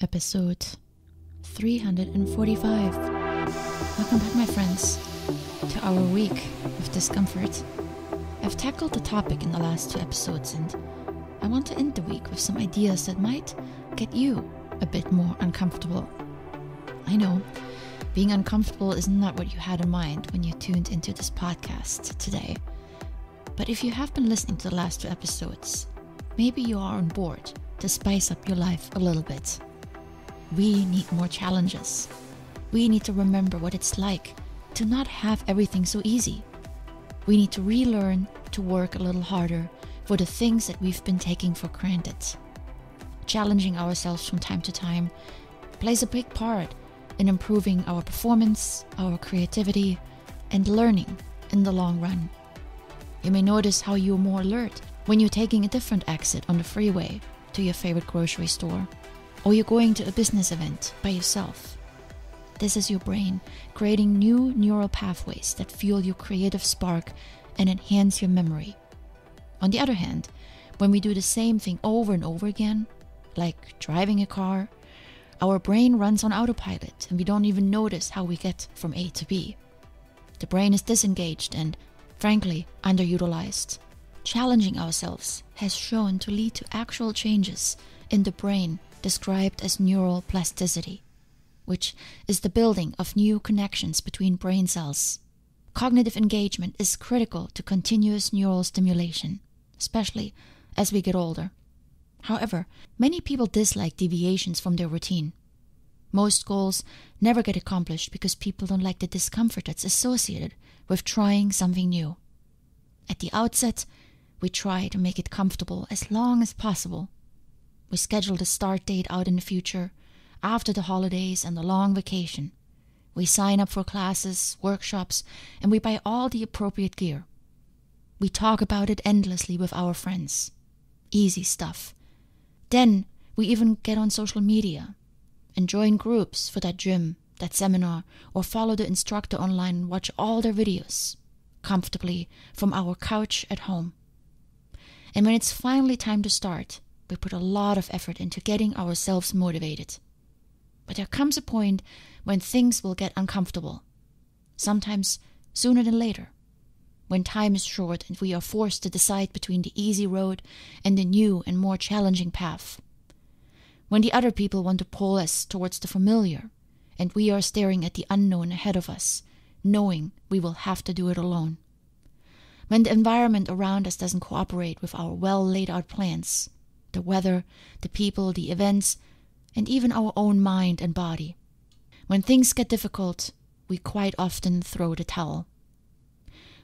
episode 345. Welcome back, my friends, to our week of discomfort. I've tackled the topic in the last two episodes, and I want to end the week with some ideas that might get you a bit more uncomfortable. I know being uncomfortable is not what you had in mind when you tuned into this podcast today. But if you have been listening to the last two episodes, maybe you are on board to spice up your life a little bit. We need more challenges. We need to remember what it's like to not have everything so easy. We need to relearn to work a little harder for the things that we've been taking for granted. Challenging ourselves from time to time plays a big part in improving our performance, our creativity, and learning in the long run. You may notice how you're more alert when you're taking a different exit on the freeway to your favorite grocery store or you're going to a business event by yourself. This is your brain creating new neural pathways that fuel your creative spark and enhance your memory. On the other hand, when we do the same thing over and over again, like driving a car, our brain runs on autopilot and we don't even notice how we get from A to B. The brain is disengaged and, frankly, underutilized. Challenging ourselves has shown to lead to actual changes in the brain described as neural plasticity, which is the building of new connections between brain cells. Cognitive engagement is critical to continuous neural stimulation, especially as we get older. However, many people dislike deviations from their routine. Most goals never get accomplished because people don't like the discomfort that's associated with trying something new. At the outset, we try to make it comfortable as long as possible we scheduled a start date out in the future, after the holidays and the long vacation. We sign up for classes, workshops, and we buy all the appropriate gear. We talk about it endlessly with our friends. Easy stuff. Then we even get on social media and join groups for that gym, that seminar, or follow the instructor online and watch all their videos comfortably from our couch at home. And when it's finally time to start, we put a lot of effort into getting ourselves motivated. But there comes a point when things will get uncomfortable, sometimes sooner than later, when time is short and we are forced to decide between the easy road and the new and more challenging path, when the other people want to pull us towards the familiar and we are staring at the unknown ahead of us, knowing we will have to do it alone. When the environment around us doesn't cooperate with our well laid out plans, the weather, the people, the events, and even our own mind and body. When things get difficult, we quite often throw the towel.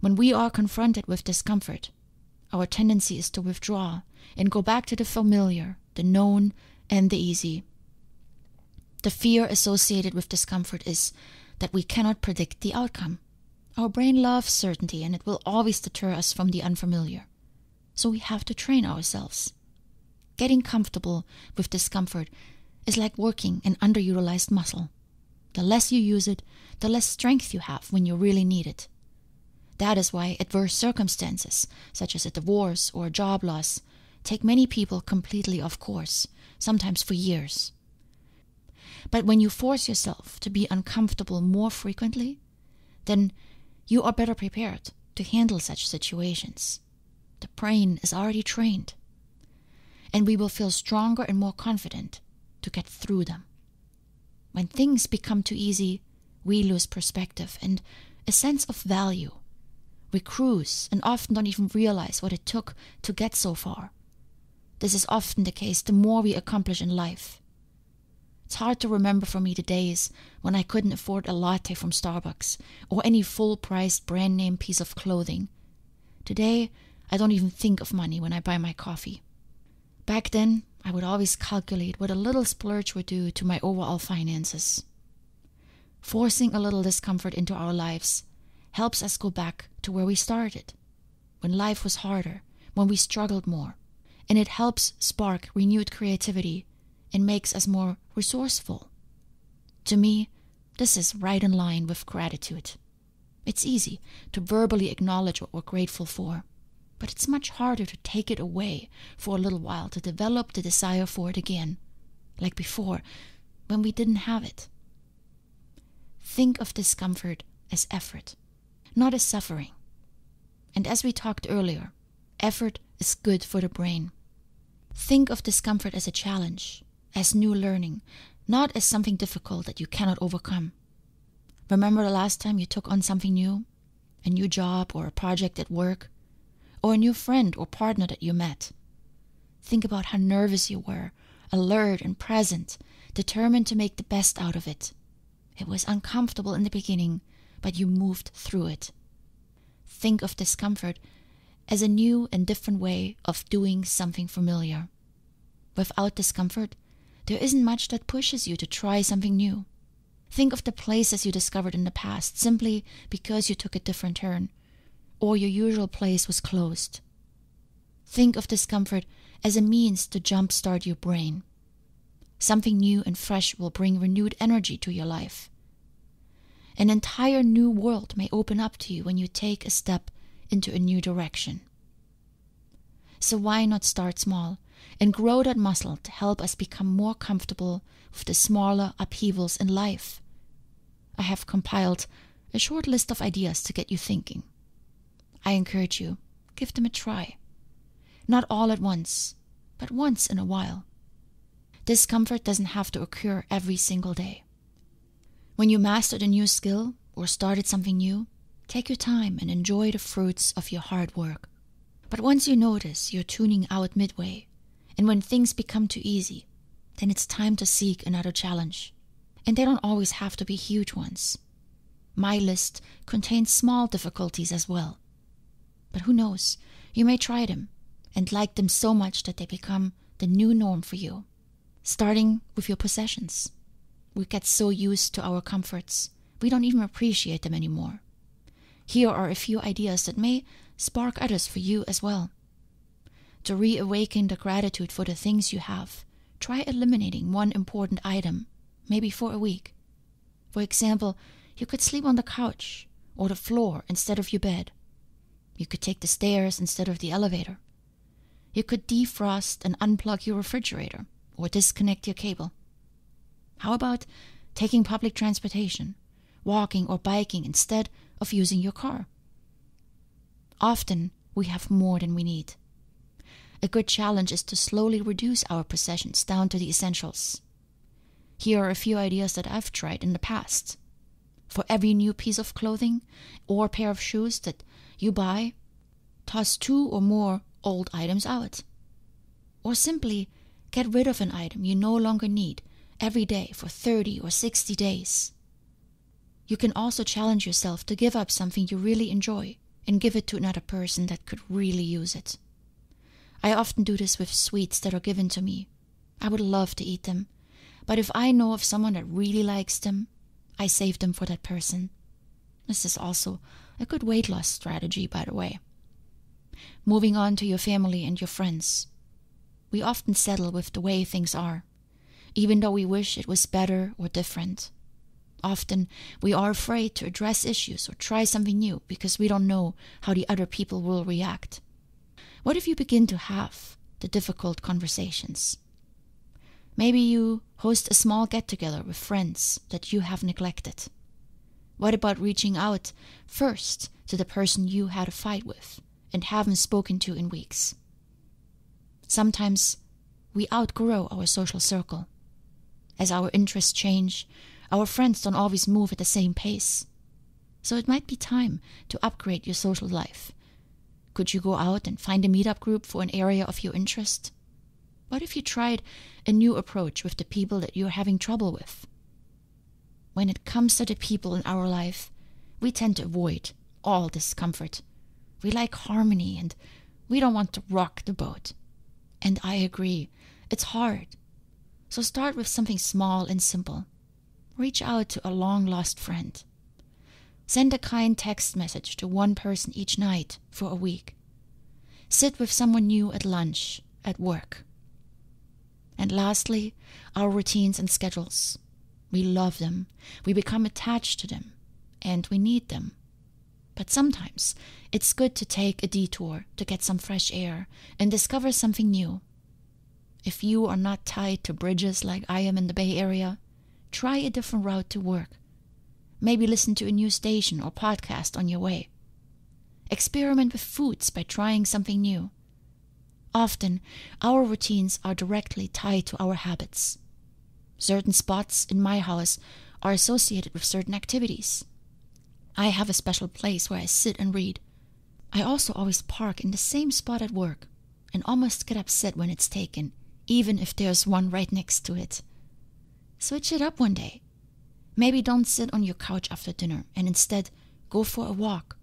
When we are confronted with discomfort, our tendency is to withdraw and go back to the familiar, the known, and the easy. The fear associated with discomfort is that we cannot predict the outcome. Our brain loves certainty and it will always deter us from the unfamiliar. So we have to train ourselves. Getting comfortable with discomfort is like working an underutilized muscle. The less you use it, the less strength you have when you really need it. That is why adverse circumstances, such as a divorce or a job loss, take many people completely off course, sometimes for years. But when you force yourself to be uncomfortable more frequently, then you are better prepared to handle such situations. The brain is already trained and we will feel stronger and more confident to get through them. When things become too easy, we lose perspective and a sense of value. We cruise and often don't even realize what it took to get so far. This is often the case the more we accomplish in life. It's hard to remember for me the days when I couldn't afford a latte from Starbucks or any full priced brand name piece of clothing. Today, I don't even think of money when I buy my coffee. Back then, I would always calculate what a little splurge would do to my overall finances. Forcing a little discomfort into our lives helps us go back to where we started, when life was harder, when we struggled more, and it helps spark renewed creativity and makes us more resourceful. To me, this is right in line with gratitude. It's easy to verbally acknowledge what we're grateful for but it's much harder to take it away for a little while to develop the desire for it again, like before, when we didn't have it. Think of discomfort as effort, not as suffering. And as we talked earlier, effort is good for the brain. Think of discomfort as a challenge, as new learning, not as something difficult that you cannot overcome. Remember the last time you took on something new? A new job or a project at work? or a new friend or partner that you met. Think about how nervous you were, alert and present, determined to make the best out of it. It was uncomfortable in the beginning, but you moved through it. Think of discomfort as a new and different way of doing something familiar. Without discomfort, there isn't much that pushes you to try something new. Think of the places you discovered in the past simply because you took a different turn or your usual place was closed. Think of discomfort as a means to jumpstart your brain. Something new and fresh will bring renewed energy to your life. An entire new world may open up to you when you take a step into a new direction. So, why not start small and grow that muscle to help us become more comfortable with the smaller upheavals in life? I have compiled a short list of ideas to get you thinking. I encourage you, give them a try. Not all at once, but once in a while. Discomfort doesn't have to occur every single day. When you mastered a new skill or started something new, take your time and enjoy the fruits of your hard work. But once you notice you're tuning out midway, and when things become too easy, then it's time to seek another challenge. And they don't always have to be huge ones. My list contains small difficulties as well, but who knows? You may try them and like them so much that they become the new norm for you. Starting with your possessions. We get so used to our comforts, we don't even appreciate them anymore. Here are a few ideas that may spark others for you as well. To reawaken the gratitude for the things you have, try eliminating one important item, maybe for a week. For example, you could sleep on the couch or the floor instead of your bed. You could take the stairs instead of the elevator. You could defrost and unplug your refrigerator or disconnect your cable. How about taking public transportation, walking or biking instead of using your car? Often we have more than we need. A good challenge is to slowly reduce our possessions down to the essentials. Here are a few ideas that I've tried in the past. For every new piece of clothing or pair of shoes that you buy, toss two or more old items out, or simply get rid of an item you no longer need every day for 30 or 60 days. You can also challenge yourself to give up something you really enjoy and give it to another person that could really use it. I often do this with sweets that are given to me. I would love to eat them, but if I know of someone that really likes them, I save them for that person. This is also a good weight loss strategy, by the way. Moving on to your family and your friends. We often settle with the way things are, even though we wish it was better or different. Often, we are afraid to address issues or try something new because we don't know how the other people will react. What if you begin to have the difficult conversations? Maybe you host a small get together with friends that you have neglected. What about reaching out first to the person you had a fight with and haven't spoken to in weeks? Sometimes we outgrow our social circle. As our interests change, our friends don't always move at the same pace. So it might be time to upgrade your social life. Could you go out and find a meetup group for an area of your interest? What if you tried a new approach with the people that you're having trouble with? when it comes to the people in our life, we tend to avoid all discomfort. We like harmony and we don't want to rock the boat. And I agree, it's hard. So start with something small and simple. Reach out to a long lost friend. Send a kind text message to one person each night for a week. Sit with someone new at lunch, at work. And lastly, our routines and schedules. We love them. We become attached to them. And we need them. But sometimes it's good to take a detour to get some fresh air and discover something new. If you are not tied to bridges like I am in the Bay Area, try a different route to work. Maybe listen to a new station or podcast on your way. Experiment with foods by trying something new. Often, our routines are directly tied to our habits. Certain spots in my house are associated with certain activities. I have a special place where I sit and read. I also always park in the same spot at work and almost get upset when it's taken, even if there's one right next to it. Switch it up one day. Maybe don't sit on your couch after dinner and instead go for a walk.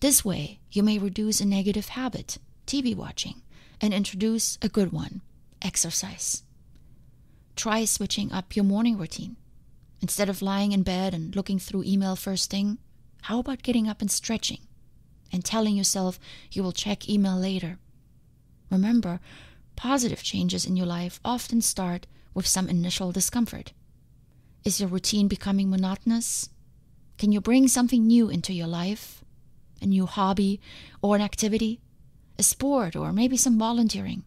This way, you may reduce a negative habit, TV watching, and introduce a good one, exercise. Try switching up your morning routine. Instead of lying in bed and looking through email first thing, how about getting up and stretching and telling yourself you will check email later? Remember, positive changes in your life often start with some initial discomfort. Is your routine becoming monotonous? Can you bring something new into your life? A new hobby or an activity? A sport or maybe some volunteering?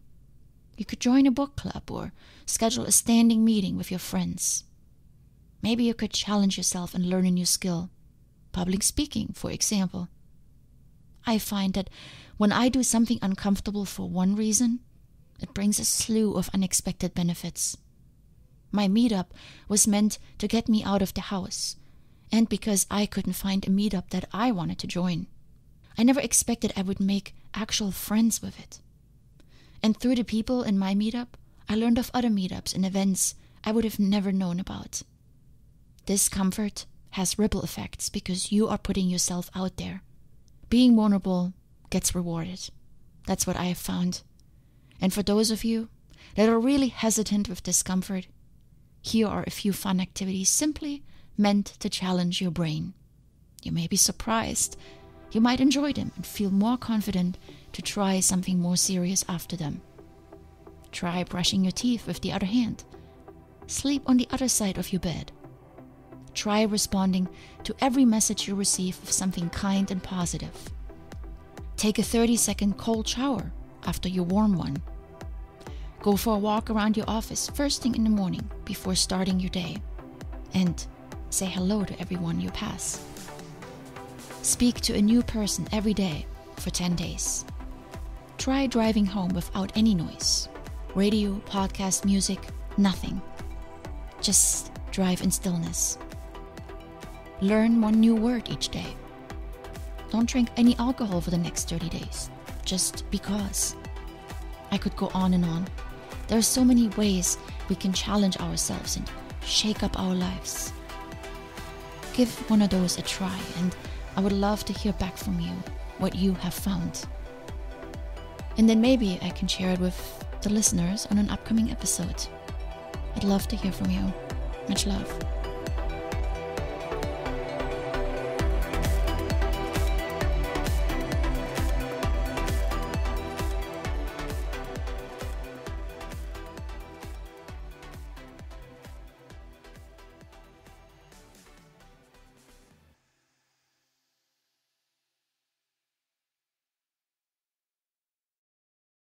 You could join a book club or schedule a standing meeting with your friends. Maybe you could challenge yourself and learn a new skill. Public speaking, for example. I find that when I do something uncomfortable for one reason, it brings a slew of unexpected benefits. My meetup was meant to get me out of the house, and because I couldn't find a meetup that I wanted to join. I never expected I would make actual friends with it. And through the people in my meetup, I learned of other meetups and events I would have never known about. This comfort has ripple effects because you are putting yourself out there. Being vulnerable gets rewarded. That's what I have found. And for those of you that are really hesitant with discomfort, here are a few fun activities simply meant to challenge your brain. You may be surprised. You might enjoy them and feel more confident to try something more serious after them. Try brushing your teeth with the other hand. Sleep on the other side of your bed. Try responding to every message you receive with something kind and positive. Take a 30 second cold shower after your warm one. Go for a walk around your office first thing in the morning before starting your day. And say hello to everyone you pass. Speak to a new person every day for 10 days. Try driving home without any noise radio, podcast, music, nothing. Just drive in stillness. Learn one new word each day. Don't drink any alcohol for the next 30 days, just because. I could go on and on. There are so many ways we can challenge ourselves and shake up our lives. Give one of those a try, and I would love to hear back from you what you have found and then maybe I can share it with the listeners on an upcoming episode. I'd love to hear from you. Much love.